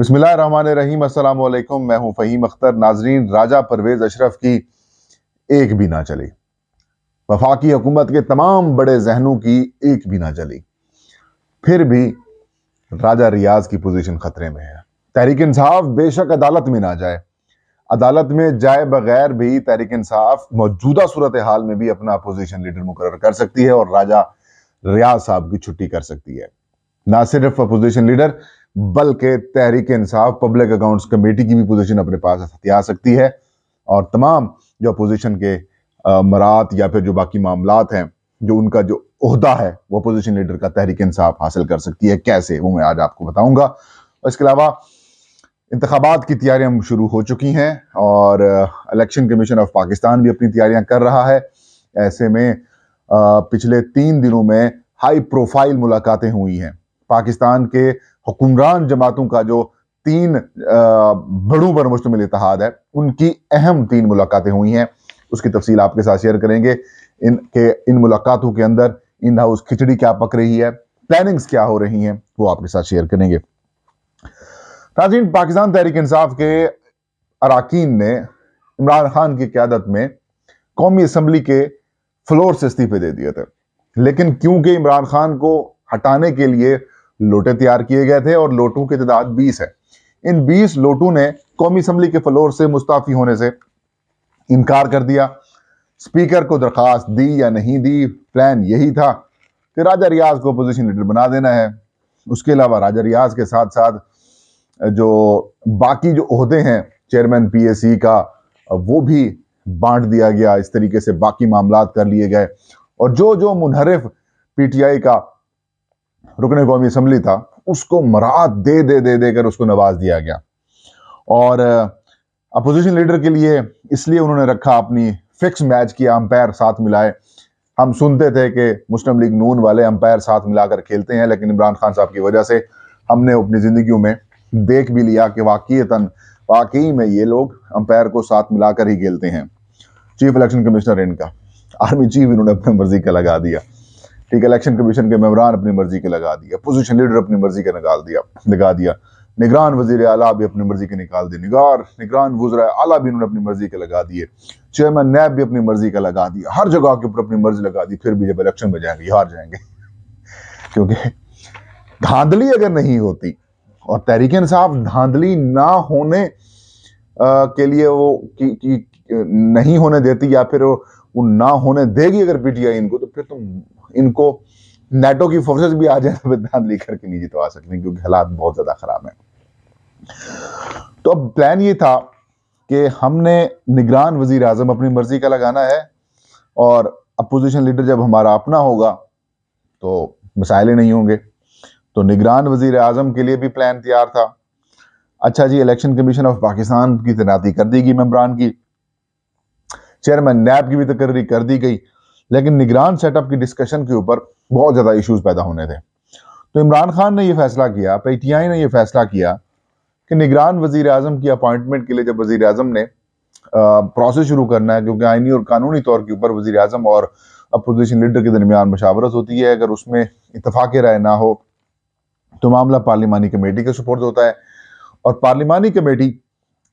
रहीम अल्लाम मैं हूं फ़हीम अख्तर नाजरीन राजा परवेज़ अशरफ की एक भी ना चली वफाकी हुकूमत के तमाम बड़े जहनों की एक भी ना चली फिर भी राजा रियाज की पोजीशन ख़तरे में है तहरीक इंसाफ बेशक अदालत में ना जाए अदालत में जाए बगैर भी तहरीक इंसाफ मौजूदा सूरत हाल में भी अपना अपोजिशन लीडर मुकर कर सकती है और राजा रियाज साहब की छुट्टी कर सकती है ना सिर्फ अपोजिशन लीडर बल्कि Tehreek Insaf public accounts committee की भी पोजीशन अपने पास हथिया सकती है और तमाम जो अपोजिशन के मरात या फिर जो बाकी मामला हैं जो उनका जो अहदा है वो अपोजिशन लीडर का तहरीक इंसाफ हासिल कर सकती है कैसे वो मैं आज आपको बताऊंगा इसके अलावा इंतबात की तैयारियां शुरू हो चुकी हैं और इलेक्शन कमीशन ऑफ पाकिस्तान भी अपनी तैयारियां कर रहा है ऐसे में पिछले तीन दिनों में हाई प्रोफाइल मुलाकातें हुई हैं पाकिस्तान के हुक्मरान जमातों का जो तीन बड़ू पर मुश्तमिल इतिहाद है उनकी अहम तीन मुलाकातें हुई हैं उसकी तफसील आपके साथ शेयर करेंगे इन के इन मुलाकातों के अंदर इन हाउस खिचड़ी क्या पक रही है प्लानिंग्स क्या हो रही हैं वो आपके साथ शेयर करेंगे नाजीन पाकिस्तान तहरीक इंसाफ के अरकान ने इमरान खान की क्यादत में कौमी असम्बली के फ्लोर से इस्तीफे दे दिए थे लेकिन क्योंकि इमरान खान को हटाने के लिए लोटे तैयार किए गए थे और लोटों की तादाद बीस है इन बीस लोटों ने कौमी असम्बली के फ्लोर से मुस्ताफ़ी होने से इनकार कर दिया स्पीकर को दरख्वास्त दी या नहीं दी प्लान यही था कि राजा रियाज को अपोजिशन लीडर बना देना है उसके अलावा राजा रियाज के साथ साथ जो बाकी जो अहदे हैं चेयरमैन पीएसी का वो भी बांट दिया गया इस तरीके से बाकी मामला कर लिए गए और जो जो मुनहरफ पीटीआई का रुकने कौमी असम्बली था उसको मराद दे दे दे देकर उसको नवाज दिया गया और अपोजिशन लीडर के लिए इसलिए उन्होंने रखा अपनी फिक्स मैच की अंपायर साथ मिलाए हम सुनते थे कि मुस्लिम लीग नून वाले अंपायर साथ मिलाकर खेलते हैं लेकिन इमरान खान साहब की वजह से हमने अपनी ज़िंदगी में देख भी लिया कि तन वाकई में ये लोग अंपायर को साथ मिलाकर ही खेलते हैं चीफ इलेक्शन कमिश्नर इनका आर्मी चीफ इन्होंने अपनी मर्जी का लगा दिया ठीक है इलेक्शन कमीशन के मेम्बरान अपनी मर्जी के लगा दिए अपोजिशन लीडर अपनी मर्जी के निकाल दिया लगा दिया निगरान वजीर आला भी अपनी मर्जी के निकाल दिए निगार निगरान वजरा आला भी उन्होंने अपनी मर्जी के लगा दिए चेयरमैन नैब भी अपनी मर्जी का लगा दिया हर जगह के ऊपर अपनी मर्जी लगा दी फिर भी जब इलेक्शन में जाएंगे हार जाएंगे क्योंकि धांधली अगर नहीं होती और तहरीक इंसाफ धांधली ना होने आ, के लिए वो की, की, की, नहीं होने देती या फिर वो, वो ना होने देगी अगर पीटीआई इनको तो फिर तुम तो इनको नेटो की फोर्सेस भी आ जाए तो विद्यान लेकर के नहीं जितवा सकते हैं क्योंकि हालात बहुत ज़्यादा ख़राब है तो अब प्लान ये था कि हमने निगरान वजीर आजम अपनी मर्जी का लगाना है और अपोजिशन लीडर जब हमारा अपना होगा तो मिसाइलें नहीं होंगे तो निगरान वजीर आजम के लिए भी प्लान तैयार था अच्छा जी इलेक्शन कमीशन ऑफ पाकिस्तान की तैनाती कर दी गई मेम्बरान की चेयरमैन नैब की भी तकर्री कर दी गई लेकिन निगरान सेटअप की डिस्कशन के ऊपर बहुत ज़्यादा इश्यूज पैदा होने थे तो इमरान खान ने यह फैसला किया पी टी आई ने यह फैसला किया कि निगरान वजीर आजम की अपॉइंटमेंट के लिए जब वजीर अजम ने प्रोसेस शुरू करना है क्योंकि आइनी और कानूनी तौर के ऊपर वजी अजम और अपोजिशन लीडर के दरमियान मशावरत होती है अगर उसमें इतफाक़ राय ना हो तो मामला पार्लिमानी कमेटी के सपोर्ट होता है और पार्लिमानी कमेटी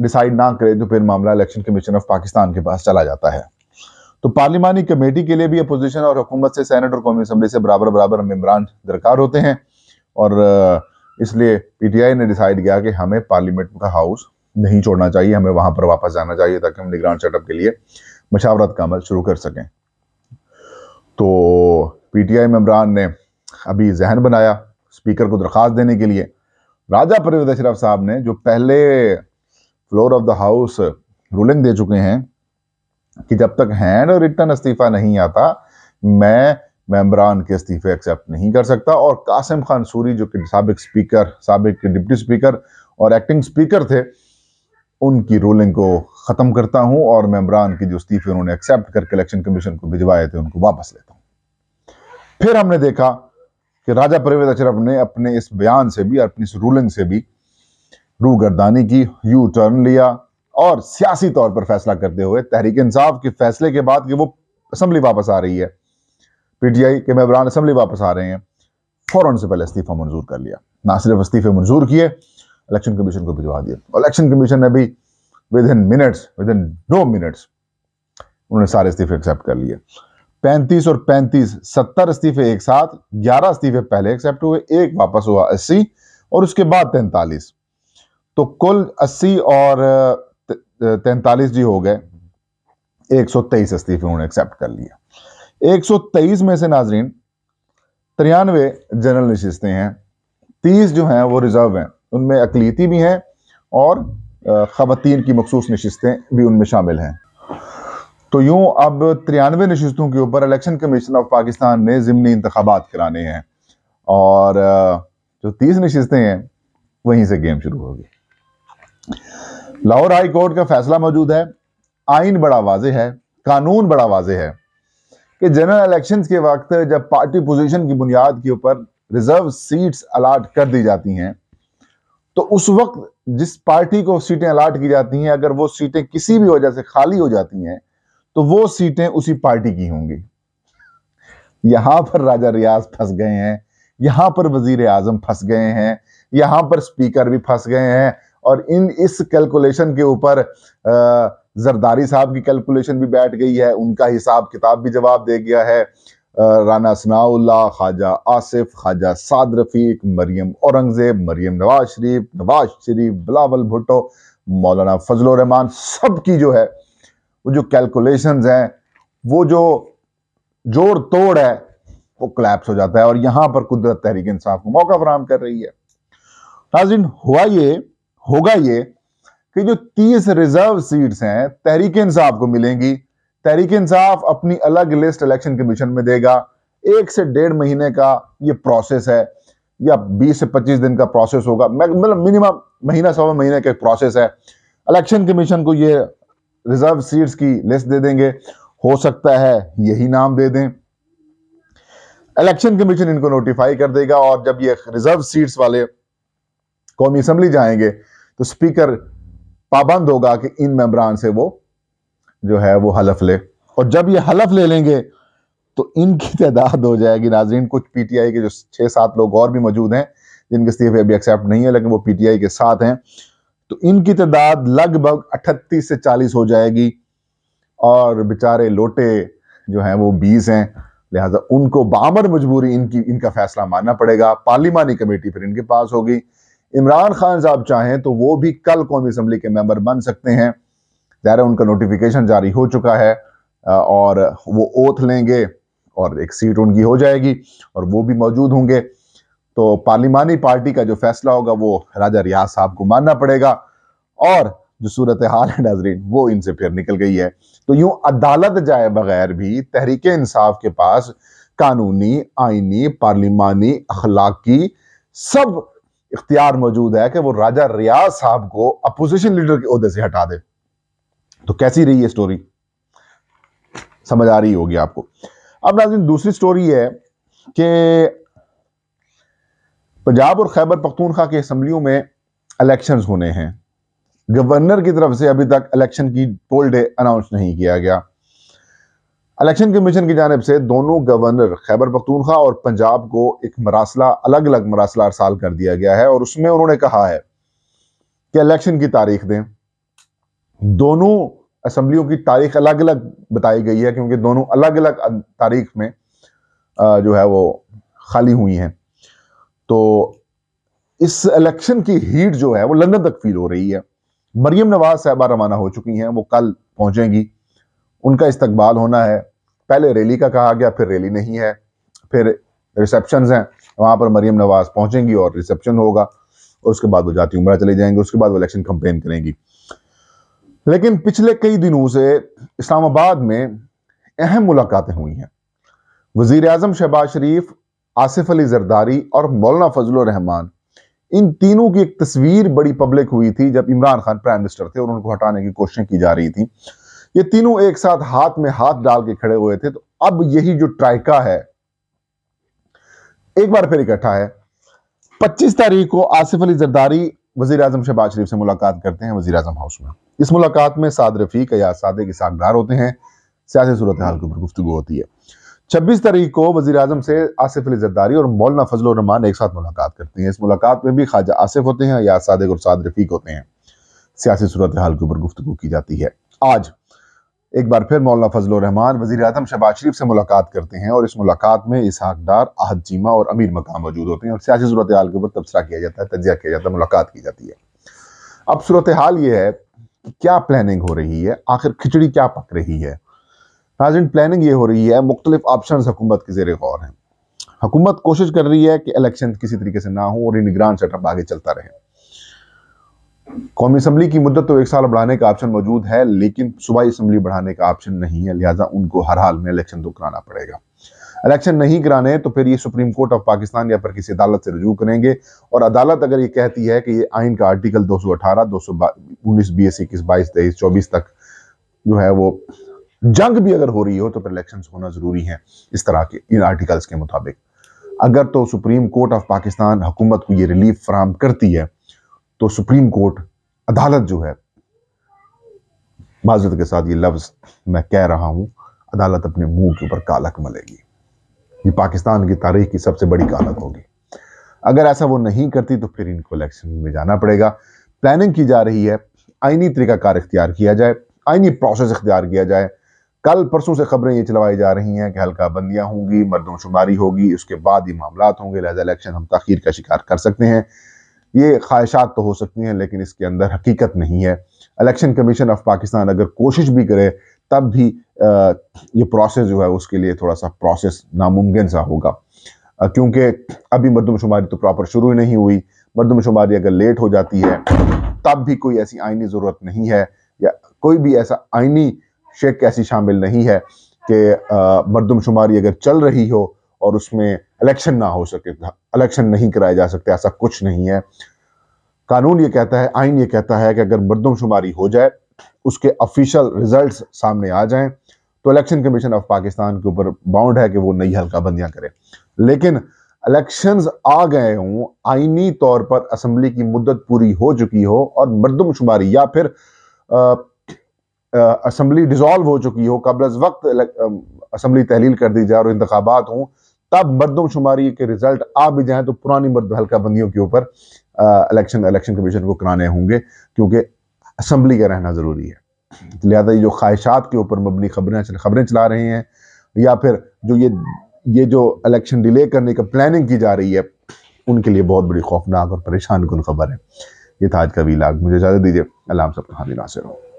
डिसाइड ना करे तो फिर मामला इलेक्शन कमीशन ऑफ पाकिस्तान के पास चला जाता है तो पार्लिमानी कमेटी के लिए भी अपोजिशन और हुकूमत से सैनट और कौमी असम्बली से बराबर बराबर मेम्बरान दरकार होते हैं और इसलिए पीटीआई ने डिसाइड किया कि हमें पार्लियामेंट का हाउस नहीं छोड़ना चाहिए हमें वहां पर वापस जाना चाहिए ताकि हम निगरान सेटअप के लिए मशावरत का अमल शुरू कर सकें तो पीटीआई मेम्बरान ने अभी जहन बनाया स्पीकर को दरख्वास्त देने के लिए राजा परवेज अशरफ साहब ने जो पहले floor of the house ruling दे चुके हैं कि जब तक हैंड और रिटर्न इस्तीफा नहीं आता मैं मेम्बरान के इस्तीफे एक्सेप्ट नहीं कर सकता और कासिम खान सूरी जो कि सबक स्पीकर सबक डिप्टी स्पीकर और एक्टिंग स्पीकर थे उनकी रूलिंग को ख़त्म करता हूं और मेम्बरान के जो इस्तीफे उन्होंने एक्सेप्ट करके इलेक्शन कमीशन को भिजवाए थे उनको वापस लेता हूं फिर हमने देखा कि राजा परवेज अशरफ ने अपने इस बयान से भी अपनी इस रूलिंग से भी गर्दानी की यू टर्न लिया और सियासी तौर पर फैसला करते हुए तहरीक इंसाफ के फैसले के बाद कि वो असम्बली वापस आ रही है पीटीआई के मेबरान असम्बली वापस आ रहे हैं फ़ौरन से पहले इस्तीफ़ा मंजूर कर लिया ना सिर्फ इस्तीफ़े मंजूर किए इलेक्शन कमीशन को भिजवा दिया इलेक्शन कमीशन ने भी within minutes within no minutes उन्होंने सारे इस्तीफे एक्सेप्ट कर लिए पैंतीस और पैंतीस सत्तर इस्तीफे एक साथ ग्यारह इस्तीफे पहले एक्सेप्ट हुए एक वापस हुआ अस्सी और उसके बाद तैंतालीस तो कुल अस्सी और तैंतालीस जी हो गए 123 इस्तीफे उन्होंने एक्सेप्ट कर लिया 123 में से नाजरीन तिरानवे जनरल नशिस्तें हैं तीस जो हैं वो रिजर्व हैं उनमें अकलीती भी हैं और ख़वान की मखसूस नशस्तें भी उनमें शामिल हैं तो यूं अब तिरानवे नशस्तों के ऊपर इलेक्शन कमीशन ऑफ पाकिस्तान ने ज़िमनी इंतबात कराने हैं और जो तीस नशस्तें हैं वहीं से गेम शुरू होगी लाहौर हाई कोर्ट का फैसला मौजूद है आइन बड़ा वाज है कानून बड़ा वाज है कि जनरल इलेक्शंस के वक्त जब पार्टी पोजीशन की बुनियाद के ऊपर रिजर्व सीट्स अलाट कर दी जाती हैं तो उस वक्त जिस पार्टी को सीटें अलाट की जाती हैं अगर वो सीटें किसी भी वजह से खाली हो जाती हैं तो वो सीटें उसी पार्टी की होंगी यहां पर राजा रियाज फंस गए हैं यहां पर वजीर आजम फंस गए हैं यहां पर स्पीकर भी फंस गए हैं और इन इस कैलकुलेशन के ऊपर जरदारी साहब की कैलकुलेशन भी बैठ गई है उनका हिसाब किताब भी जवाब दे गया है राना सनाउल्ला ख्वाजा आसिफ ख्वाजा साद रफीक मरियम औरंगज़ेब मरियम नवाज शरीफ नवाज शरीफ बिलावल भुट्टो मौलाना फजल रहमान सब की जो है वो जो कैलकुलेशंस हैं वो जो जोड़ तोड़ है वो क्लैप्स हो जाता है और यहां पर कुदरत तहरीक इंसाफ को मौका फराहम कर रही है नाजिन हुआ ये होगा ये कि जो 30 रिजर्व सीट्स हैं तहरीक इंसाफ को मिलेंगी तहरीक इंसाफ अपनी अलग लिस्ट इलेक्शन कमीशन में देगा एक से डेढ़ महीने का ये प्रोसेस है या 20 से 25 दिन का प्रोसेस होगा मतलब मिनिमम महीना सवा महीने का प्रोसेस है इलेक्शन कमीशन को ये रिजर्व सीट्स की लिस्ट दे देंगे हो सकता है यही नाम दे दें इलेक्शन कमीशन इनको नोटिफाई कर देगा और जब ये रिजर्व सीट्स वाले कौमी असम्बली जाएंगे तो स्पीकर पाबंद होगा कि इन मेम्बरान से वो जो है वो हलफ ले और जब ये हलफ ले लेंगे तो इनकी तादाद हो जाएगी नाजरीन कुछ पीटीआई के जो छह सात लोग और भी मौजूद हैं जिनके इस्तीफे अभी एक्सेप्ट नहीं है लेकिन वो पीटीआई के साथ हैं तो इनकी तादाद लगभग अठतीस से चालीस हो जाएगी और बेचारे लोटे जो हैं वो बीस हैं लिहाजा उनको बामर मजबूरी इनकी इनका फैसला मानना पड़ेगा पार्लिमानी कमेटी फिर इनके पास होगी इमरान खान साहब चाहें तो वो भी कल कौमी असम्बली के मेंबर बन सकते हैं ज़ाहिर उनका नोटिफिकेशन जारी हो चुका है और वो ओथ लेंगे और एक सीट उनकी हो जाएगी और वो भी मौजूद होंगे तो पार्लिमानी पार्टी का जो फैसला होगा वो राजा रियाज साहब को मानना पड़ेगा और जो सूरत हाल है नाजरीन वो इनसे फिर निकल गई है तो यूं अदालत जाए बगैर भी तहरीक इंसाफ के पास कानूनी आइनी पार्लिमानी अखलाकी सब इख्तियार मौजूद है कि वो राजा रियाज साहब को अपोजिशन लीडर के अहदे से हटा दे तो कैसी रही ये स्टोरी समझ आ रही होगी आपको अब नाजिन दूसरी स्टोरी है कि पंजाब और खैबर पख्तूनखा की असम्बलियों में इलेक्शंस होने हैं गवर्नर की तरफ से अभी तक इलेक्शन की पोल डे अनाउंस नहीं किया गया इलेक्शन कमीशन की जानब से दोनों गवर्नर खैबर पखतूनखा और पंजाब को एक मरासला अलग अलग मरासला अरसाल कर दिया गया है और उसमें उन्होंने कहा है कि इलेक्शन की तारीख दें दोनों असम्बलियों की तारीख अलग अलग बताई गई है क्योंकि दोनों अलग अलग अं, तारीख में जो है वो खाली हुई हैं तो इस इलेक्शन की हीट जो है वो लंदन तक फील हो रही है मरियम नवाज साहबा रवाना हो चुकी हैं वो कल पहुंचेंगी उनका इस्तकबाल होना है पहले रैली का कहा गया फिर रैली नहीं है फिर रिसेप्शन हैं वहाँ पर मरीम नवाज पहुँचेंगी और रिसेप्शन होगा और उसके बाद वो जाती उम्र चले जाएंगे उसके बाद वो इलेक्शन कंपेन करेंगी लेकिन पिछले कई दिनों से इस्लामाबाद में अहम मुलाकातें हुई हैं वजीर अजम शहबाज शरीफ आसिफ अली जरदारी और मौलाना फजल रहमान इन तीनों की एक तस्वीर बड़ी पब्लिक हुई थी जब इमरान खान प्राइम मिनिस्टर थे और उनको हटाने की कोशिशें की जा रही थी ये तीनों एक साथ हाथ में हाथ डाल के खड़े हुए थे तो अब यही जो ट्राइका है एक बार फिर इकट्ठा है 25 तारीख को आसिफ अली जरदारी वजीर अजम शहबाज शरीफ से मुलाकात करते हैं वजीर आजम हाउस में इस मुलाकात में साद रफीक या सादे के सागदार होते हैं सियासी सूरत हाल के ऊपर गुफ्तु होती है छब्बीस तारीख को वजी अजम से आसिफ अली जरदारी और मौलाना फजल रहमान एक साथ मुलाकात करते हैं इस मुलाकात में भी ख्वाजा आसिफ होते हैं या सादे और साद रफीक होते हैं सियासी सूरत हाल के ऊपर गुफ्तु की जाती है आज एक बार फिर मौलाना फजल रहमान वजी अजम शहबाज शरीफ से मुलाकात करते हैं और इस मुलाकात में इसहाक डार अहद चीमा और अमीर मकाम मौजूद होते हैं और सियासी सूरत हाल के ऊपर तबसरा किया जाता है तजिया किया जाता है मुलाकात की जाती है अब सूरत हाल ये है कि क्या प्लानिंग हो रही है आखिर खिचड़ी क्या पक रही है नाजिन प्लानिंग ये हो रही है मुख्तलिफ ऑप्शन हुकूमत के जेर गौर हैं हुकूमत कोशिश कर रही है कि इलेक्शन किसी तरीके से ना हो और ये निगरान सेटअप आगे चलता रहे कौमी असम्बली की मुद्दत तो एक साल बढ़ाने का ऑप्शन मौजूद है लेकिन सूबाई असम्बली बढ़ाने का ऑप्शन नहीं है लिहाजा उनको हर हाल में इलेक्शन तो कराना पड़ेगा इलेक्शन नहीं कराने तो फिर ये सुप्रीम कोर्ट ऑफ पाकिस्तान या फिर किसी अदालत से रजू करेंगे और अदालत अगर ये कहती है कि ये आइन का आर्टिकल 218, 219, बीस इक्कीस बाईस तेईस चौबीस तक जो है वो जंग भी अगर हो रही हो तो फिर इलेक्शन होना ज़रूरी है इस तरह के इन आर्टिकल्स के मुताबिक अगर तो सुप्रीम कोर्ट ऑफ पाकिस्तान हुकूमत को ये रिलीफ फ्राहम करती है तो सुप्रीम कोर्ट अदालत जो है माजरत के साथ ये लफ्ज मैं कह रहा हूं अदालत अपने मुंह के ऊपर कालक मलेगी ये पाकिस्तान की तारीख की सबसे बड़ी कालक होगी अगर ऐसा वो नहीं करती तो फिर इनको इलेक्शन में जाना पड़ेगा प्लानिंग की जा रही है आइनी तरीकाकार इख्तियार किया जाए आइनी प्रोसेस इख्तियार किया जाए कल परसों से खबरें ये चलवाई जा रही हैं कि हल्का बंदियां होंगी मर्दों शुमारी होगी उसके बाद ये मामला होंगे लिहाजा इलेक्शन हम तखीर का शिकार कर सकते हैं ये ख्वाहिशात तो हो सकती हैं लेकिन इसके अंदर हकीकत नहीं है इलेक्शन कमीशन ऑफ पाकिस्तान अगर कोशिश भी करे तब भी ये प्रोसेस जो है उसके लिए थोड़ा सा प्रोसेस नामुमकिन सा होगा क्योंकि अभी मरदमशुमारी तो प्रॉपर शुरू ही नहीं हुई मरदमशुमारी अगर लेट हो जाती है तब भी कोई ऐसी आइनी ज़रूरत नहीं है या कोई भी ऐसा आइनी शेक ऐसी शामिल नहीं है कि मरदमशुमारी अगर चल रही हो और उसमें इलेक्शन ना हो सके इलेक्शन नहीं कराए जा सकते ऐसा कुछ नहीं है कानून ये कहता है आइन ये कहता है कि अगर मरदमशुमारी हो जाए उसके ऑफिशियल रिजल्ट सामने आ जाएं तो इलेक्शन कमीशन ऑफ पाकिस्तान के ऊपर बाउंड है कि वो नई हल्का बंदियां करे लेकिन इलेक्शन आ गए हों आइनी तौर पर असम्बली की मुद्दत पूरी हो चुकी हो और मरदमशुमारी या फिर असम्बली डिजॉल्व हो चुकी हो कबल वक्त असम्बली तहलील कर दी जाए और इंतबात हों तब मरदमशुमारी के रिजल्ट आ भी जाए तो पुरानी मर्द हल्का बंदियों के ऊपर इलेक्शन इलेक्शन कमीशन को कराने होंगे क्योंकि असम्बली का रहना ज़रूरी है तो लिहाजा ये जो ख्वाहिशात के ऊपर मबनी खबरें खबरें चला रहे हैं या फिर जो ये ये जो इलेक्शन डिले करने का प्लानिंग की जा रही है उनके लिए बहुत बड़ी खौफनाक और परेशान कन खबर है ये था आज का वीलाग मुझे इजाज़त दीजिए अल्लाह सब हामिल नासिर हूँ